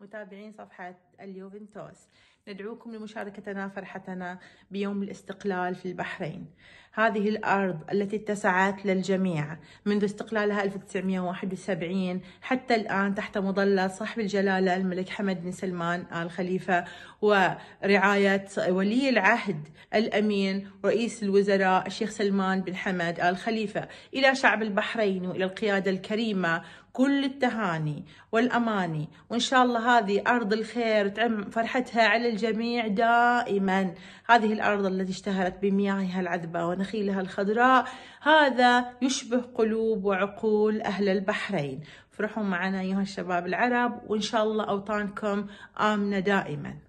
متابعين صفحة اليوفنتوس ندعوكم لمشاركتنا فرحتنا بيوم الاستقلال في البحرين هذه الأرض التي اتسعت للجميع منذ استقلالها 1971 حتى الآن تحت مظلة صاحب الجلالة الملك حمد بن سلمان آل خليفة ورعاية ولي العهد الأمين رئيس الوزراء الشيخ سلمان بن حمد آل خليفة إلى شعب البحرين وإلى القيادة الكريمة كل التهاني والأماني وإن شاء الله هذه أرض الخير تعم فرحتها على الجميع دائما هذه الأرض التي اشتهرت بمياهها العذبة ونخ نخيلها الخضراء هذا يشبه قلوب وعقول أهل البحرين فرحوا معنا أيها الشباب العرب وإن شاء الله أوطانكم آمنة دائماً